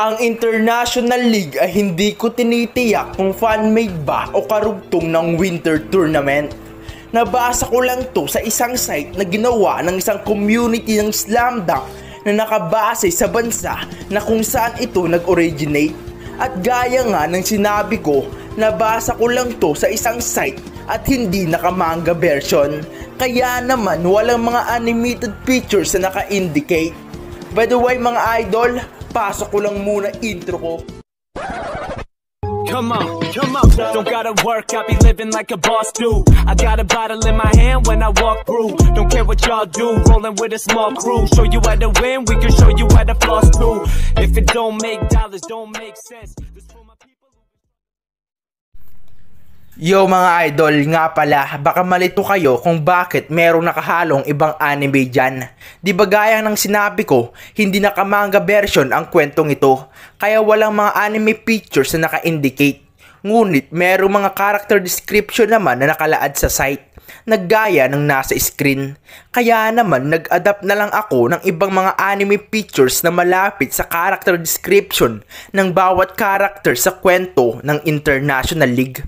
Ang International League ay hindi ko tinitiyak kung fan-made ba o karugtong ng Winter Tournament. Nabasa ko lang to sa isang site na ginawa ng isang community ng slam dunk na nakabase sa bansa na kung saan ito nag-originate. At gaya nga ng sinabi ko, nabasa ko lang to sa isang site at hindi nakamanga version. Kaya naman walang mga animated pictures na naka-indicate. By the way mga idol, Pasok ko lang muna intro ko Come on, come on. Don't gotta work, I be living like a boss dude. I got a bottle in my hand when I walk through. Don't care what y'all do, rolling with a small crew. Show you how to win, we can show you how to floss through. If it don't make dollars, don't make sense. Yo mga idol, nga pala, baka malito kayo kung bakit merong nakahalong ibang anime dyan. Di ba gaya ng sinabi ko, hindi nakamanga version ang kwentong ito, kaya walang mga anime pictures na naka-indicate. Ngunit merong mga character description naman na nakalaad sa site, naggaya ng nasa screen. Kaya naman nag-adapt na lang ako ng ibang mga anime pictures na malapit sa character description ng bawat character sa kwento ng International League.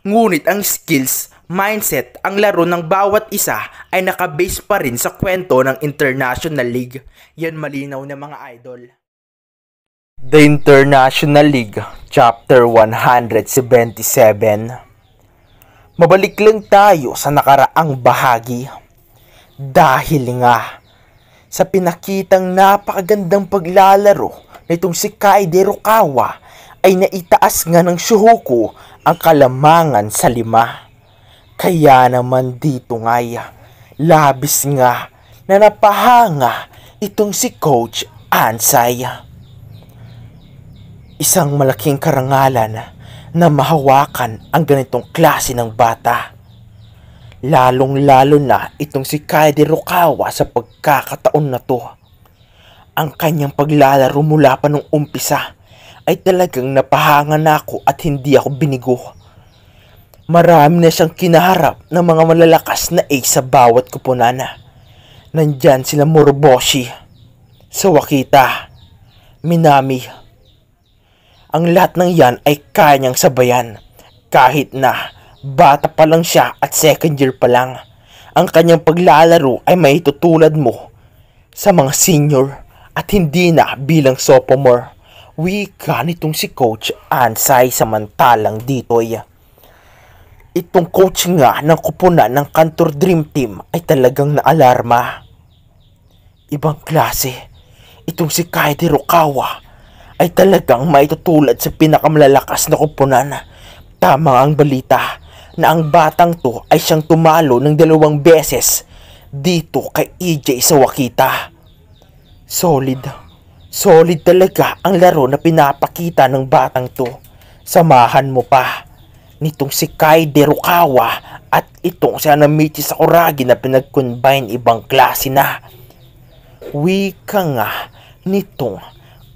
Ngunit ang skills, mindset, ang laro ng bawat isa ay nakabase pa rin sa kwento ng International League. Yan malinaw na mga idol. The International League, Chapter 177 Mabalik lang tayo sa nakaraang bahagi. Dahil nga, sa pinakitang napakagandang paglalaro nitong si Kai Derukawa ay naitaas nga ng Shuhoku ang kalamangan sa lima. Kaya naman dito ngay, labis nga na napahanga itong si Coach Ansay. Isang malaking karangalan na mahawakan ang ganitong klase ng bata. Lalong-lalo na itong si Kaede Rukawa sa pagkakataon na to. Ang kanyang paglalaro mula pa nung umpisa ay talagang napahanga na ako at hindi ako binigo. Marami na siyang kinaharap ng mga malalakas na ace sa bawat kuponana. Nandyan sila Moroboshi, Sawakita, Minami. Ang lahat ng yan ay kanyang sabayan. Kahit na bata pa lang siya at second year pa lang, ang kanyang paglalaro ay maitutulad mo sa mga senior at hindi na bilang sophomore wika ganitong si Coach Ansay samantalang dito'y itong coach nga ng kupunan ng Cantor Dream Team ay talagang naalarma. Ibang klase, itong si Kaede Rokawa ay talagang maitutulad sa pinakamalalakas na kupunan. Tama ang balita na ang batang to ay siyang tumalo ng dalawang beses dito kay EJ sa Wakita. Solid. Solid talaga ang laro na pinapakita ng batang to. Samahan mo pa nitong si Kai Derukawa at itong si Hanamichi Sakuragi na pinag-combine ibang klase na. Wika nga nitong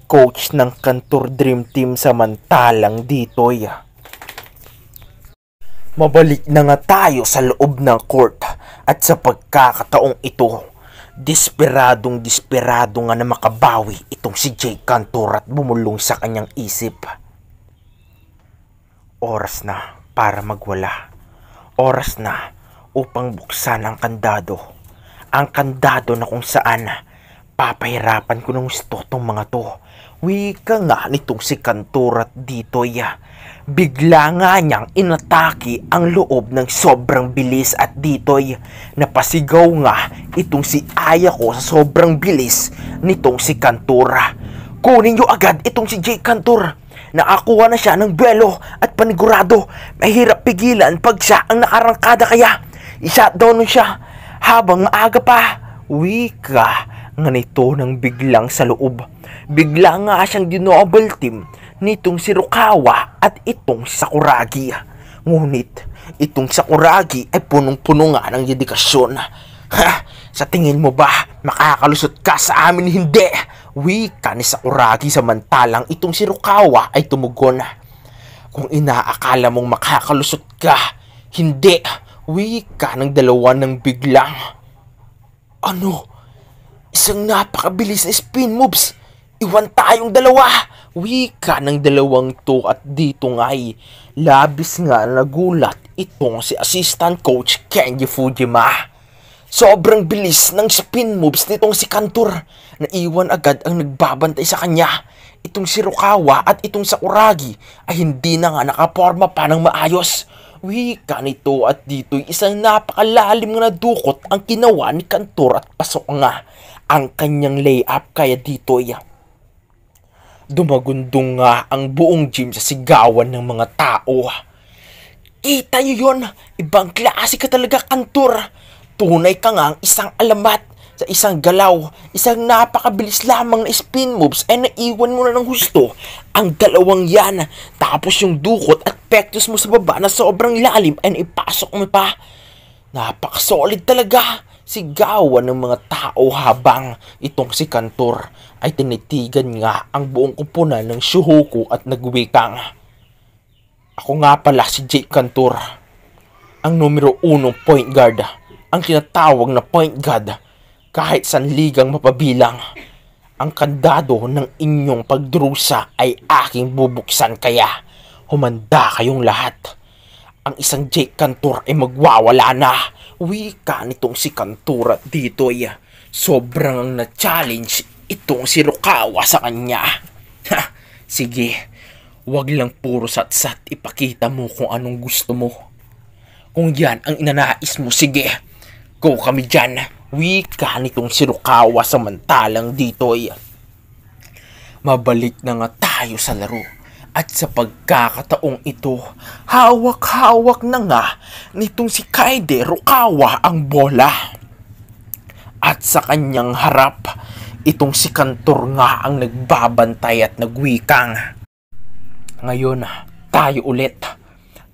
coach ng Kantor Dream Team samantalang ditoy. Mabalik na nga tayo sa loob ng court at sa pagkakataong ito Desperadong desperado nga na makabawi itong si Jay Cantor at bumulong sa kanyang isip. Oras na para magwala. Oras na upang buksan ang kandado. Ang kandado na kung saan papahirapan ko ng gusto tong mga to Wika nga nitong si Kanturat dito ya. Bigla nga niyang inatake ang loob ng sobrang bilis at dito'y napasigaw nga itong si Aya ko sa sobrang bilis nitong si Kantura. Kunin niyo agad itong si Jay Kantura. Nakakuha na siya ng belo at panigurado. Mahirap pigilan pag siya ang nakarangkada kaya. I-shutdown siya habang maaga pa. Wika nga nito ng biglang sa loob. Bigla nga siyang dinoble team nitong si Rukawa at itong Sakuragi. Ngunit itong Sakuragi ay punong-puno nga ng dedikasyon. Ha! Sa tingin mo ba makakalusot ka sa amin hindi? Wika ni Sakuragi samantalang itong si Rukawa ay tumugon. Kung inaakala mong makakalusot ka, hindi. Wika ng dalawa ng biglang. Ano? Isang napakabilis na spin moves. Iwan tayong dalawa. Wika ng dalawang to at dito nga ay eh. labis nga nagulat itong si assistant coach Kenji Fujima. Sobrang bilis ng spin moves nitong si Kantor na iwan agad ang nagbabantay sa kanya. Itong si Rukawa at itong sa Uragi ay hindi na nga nakaporma pa ng maayos. Wika nito at dito'y isang napakalalim na dukot ang ginawa ni Kantor at pasok nga ang kanyang layup kaya dito'y dumagundong nga ang buong gym sa sigawan ng mga tao. Kita niyo yon, ibang klase ka talaga kantor. Tunay ka nga ang isang alamat sa isang galaw, isang napakabilis lamang na spin moves ay naiwan mo na ng husto ang galawang yan. Tapos yung dukot at pectus mo sa baba na sobrang lalim ay ipasok mo pa. Napakasolid talaga sigawan ng mga tao habang itong si Kantor ay tinitigan nga ang buong kupunan ng Shuhoku at nagwikang. Ako nga pala si Jake Kantor, ang numero unong point guard, ang tinatawag na point guard kahit sanligang mapabilang, ang kandado ng inyong pagdurusa ay aking bubuksan kaya humanda kayong lahat. Ang isang Jake Cantor ay magwawala na. Wika nitong si Cantor at dito ay sobrang na-challenge itong si Rukawa sa kanya. Ha, sige, wag lang puro satsat ipakita mo kung anong gusto mo. Kung yan ang inanais mo, sige, go kami dyan wika nitong Shirukawa samantalang dito ay mabalik na nga tayo sa laro. At sa pagkakataong ito, hawak-hawak na nga nitong si Kaide Rukawa ang bola. At sa kanyang harap, itong si Kantor nga ang nagbabantay at nagwikang. Ngayon, tayo ulit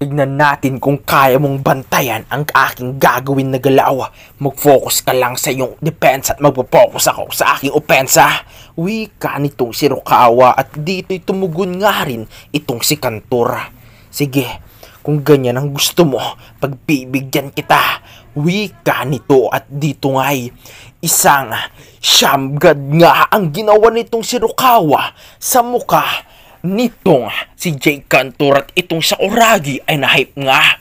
Tignan natin kung kaya mong bantayan ang aking gagawin na galaw. Mag-focus ka lang sa iyong defense at magpo-focus ako sa aking opensa. Wika nitong si Rukawa at dito'y tumugon nga rin itong si Kantor. Sige, kung ganyan ang gusto mo, pagbibigyan kita. Wika nito at dito nga'y isang shamgad nga ang ginawa nitong si Rukawa sa mukha nitong si Jay Cantor at itong sa Oragi ay na-hype nga.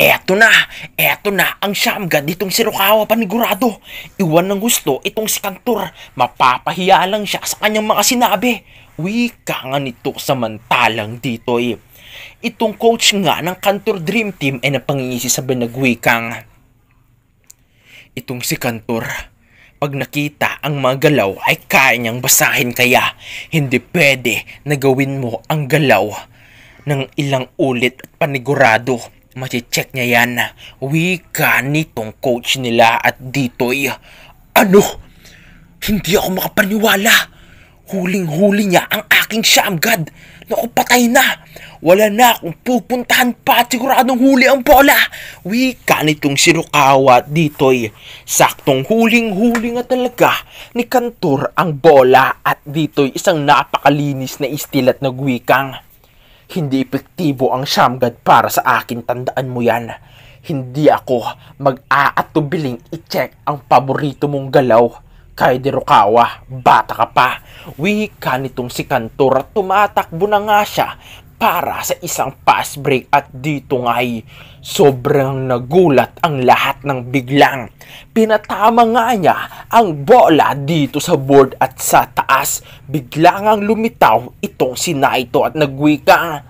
Eto na, eto na ang siyamga ditong si Rukawa panigurado. Iwan ng gusto itong si Cantor. Mapapahiya lang siya sa kanyang mga sinabi. Wika nga nito samantalang dito eh. Itong coach nga ng Cantor Dream Team ay napangisi sa binagwikang. Itong si Cantor. Pag nakita ang mga galaw ay kaya niyang basahin kaya hindi pwede na gawin mo ang galaw ng ilang ulit at panigurado. Mache-check niya yan na wika nitong coach nila at dito'y ano? Hindi ako makapaniwala! Huling-huli niya ang aking siyam, God. Naku, patay na. Wala na akong pupuntahan pa at siguradong huli ang bola. Wika nitong sinukawa dito'y saktong huling-huli nga talaga ni Kantor ang bola at dito'y isang napakalinis na istilat na gwikang. Hindi epektibo ang siyamgad para sa akin, tandaan mo yan. Hindi ako mag-aatubiling i-check ang paborito mong galaw kay Dirokawa, bata ka pa. Wika nitong si Kantor at tumatakbo na nga siya para sa isang fast break at dito nga sobrang nagulat ang lahat ng biglang. Pinatama nga niya ang bola dito sa board at sa taas. Biglang ang lumitaw itong si Naito at nagwika.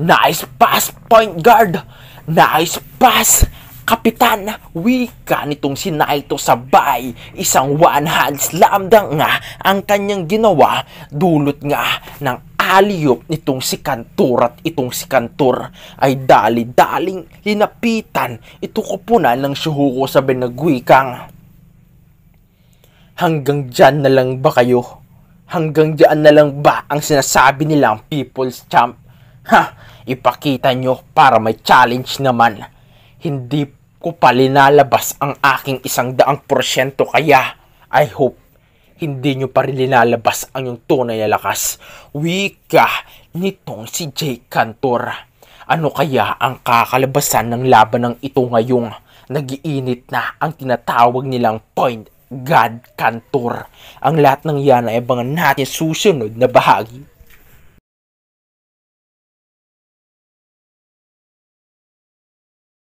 Nice pass point guard! Nice pass! Kapitan, wika nitong si Naito sabay. Isang one-hand slam nga ang kanyang ginawa. Dulot nga ng aliyop nitong si Kantor at itong si Kantor ay dali-daling hinapitan ito ko po na ng Shuhuko sa Benagwikang. Hanggang dyan na lang ba kayo? Hanggang dyan na lang ba ang sinasabi nilang People's Champ? Ha! Ipakita nyo para may challenge naman hindi ko pa linalabas ang aking isang daang porsyento kaya I hope hindi nyo pa rin linalabas ang yung tunay na lakas. Wika nitong si Jay Cantor. Ano kaya ang kakalabasan ng laban ng ito ngayong nagiinit na ang tinatawag nilang point God Cantor. Ang lahat ng yan ay abangan natin susunod na bahagi.